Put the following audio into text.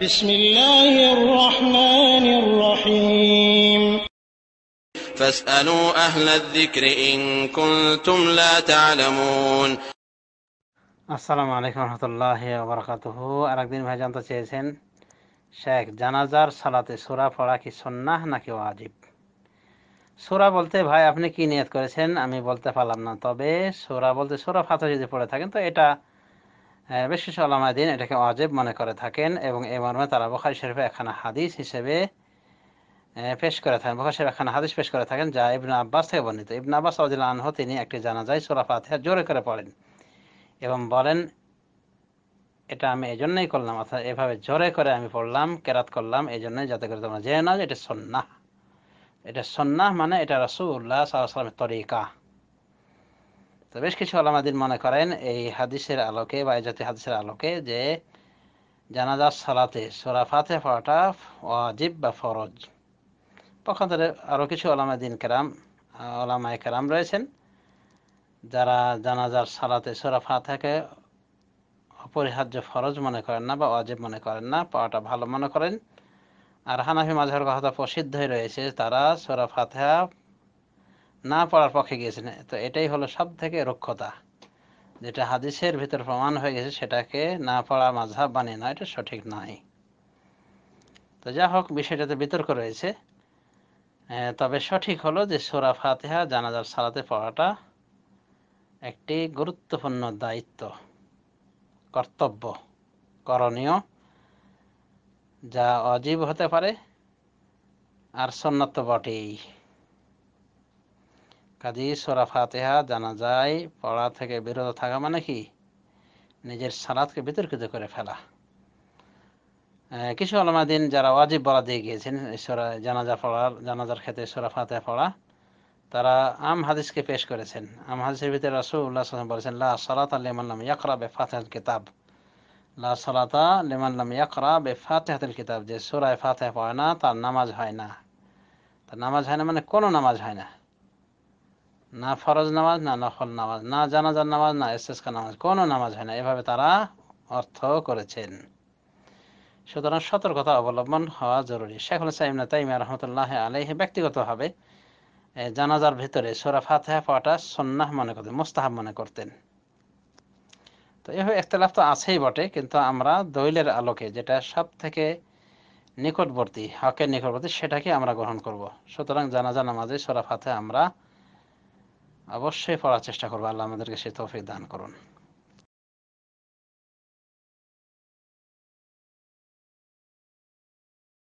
بسم الله الرحمن الرحيم فاسألوا أهل الذكر إن كنتم لا تعلمون ভাই জানতে চেয়েছেন শেখ জানাজার সালাতে সুরা পড়া কি সন্ন্যাহ নাকি ওয়াজিব সোরা বলতে ভাই আপনি কি নিয়ত করেছেন আমি বলতে পারলাম না তবে সোরা বলতে সোরা ফাতে যদি পড়ে থাকেন তো এটা হ্যাঁ, বেশ কিছু আলামাদিন এটাকে অজেব মনে করে থাকেন এবং এই মর্মে তারা বখারি শরীফে একখানা হাদিস হিসেবে পেশ করে থাকেন বখারি শরীফ একখানা হাদিস পেশ করে থাকেন যা ইবনা আব্বাস থেকে বর্ণিত ইবনা আব্বাস আদিল আনহ তিনি একটি জানাজাই সোলা ফাতিহা জোরে করে পড়েন এবং বলেন এটা আমি এই জন্যই করলাম অর্থাৎ এভাবে জোরে করে আমি পড়লাম কেরাত করলাম এই জন্যই যাতে করে তোমরা জেনে নাও যে এটা সন্না এটা সন্না মানে এটা রসুল্লাহ সাল্লাহ সাল্লামের তরিকা তো বেশ কিছু আলামাদিন মনে করেন এই হাদিসের আলোকে বা এই জাতীয় হাদিসের আলোকে যে জানাজার সালাতে সোরা ফাতে পড়াটা ওয়াজিব বা ফরজ পক্ষান্তরে আরও কিছু আলামাদিন কেরাম ওলামায় কেরাম রয়েছেন যারা জানাজার সালাতে সোরা ফাতেকে অপরিহার্য ফরজ মনে করেন না বা ওয়াজিব মনে করেন না পাওয়াটা ভালো মনে করেন আর হানাফি মাঝার কথা প্রসিদ্ধই রয়েছে তারা সোরা ফাতেহা না পড়ার পক্ষে গিয়েছেন তো এটাই হলো সব থেকে রক্ষতা যেটা হাদিসের ভিতর প্রমাণ হয়ে গেছে সেটাকে না পড়া মাঝহাব বানিয়ে না এটা সঠিক নয় তো যা হোক বিষয়টাতে বিতর্ক রয়েছে তবে সঠিক হলো যে সোরা ফাতেহা জানাজার সালাতে পড়াটা একটি গুরুত্বপূর্ণ দায়িত্ব কর্তব্য করণীয় যা অজীব হতে পারে আর সন্ন্যত বটেই কাজী সরা ফাতেহা যায় পড়া থেকে বিরত থাকা মানে কি নিজের সালাদকে বিতর্কিত করে ফেলা কিছু আলমাদিন যারা ওয়াজিব বলা দিয়ে গিয়েছেন সোরা জানাজা পড়ার জানাজার ক্ষেত্রে সরা ফাতেহা পড়া তারা আম হাদিসকে পেশ করেছেন আম হাদিসের ভিতরে রাসুল্লাহ বলেছেন লা সালাত লিমাল্লাম ইয়াকরা বে ফাতেহাল কিতাব লা সালাতা লিমাল্লাম ইয়াকরা বে ফাতেহাতুল কিতাব যে সোরায় ফাতেহা পড়ে না তার নামাজ হয় না তার নামাজ হয় না মানে কোনো নামাজ হয় না না ফরজ নামাজ না নফল নামাজ না জানাজার নামাজ না এস এসএসকা নামাজ কোনো নামাজ হয় না এভাবে তারা অর্থ করেছেন সুতরাং সতর্কতা অবলম্বন হওয়া জরুরি শেখুল সাইমনা তাইমা রহমতুল্লাহ আলহে ব্যক্তিগতভাবে জানাজার ভিতরে সোরা ফাতেহা পাওয়াটা সন্ন্যাহ মনে করতেন মোস্তাহাব মনে করতেন তো এভাবে একতলাফ তো আছেই বটে কিন্তু আমরা দৈলের আলোকে যেটা সব থেকে নিকটবর্তী হকের নিকটবর্তী সেটাকে আমরা গ্রহণ করব সুতরাং জানাজা নামাজে সোরা ফাতে আমরা অবশ্যই পড়ার চেষ্টা করবো আল্লাহ আমাদেরকে সে তৌফিক দান করুন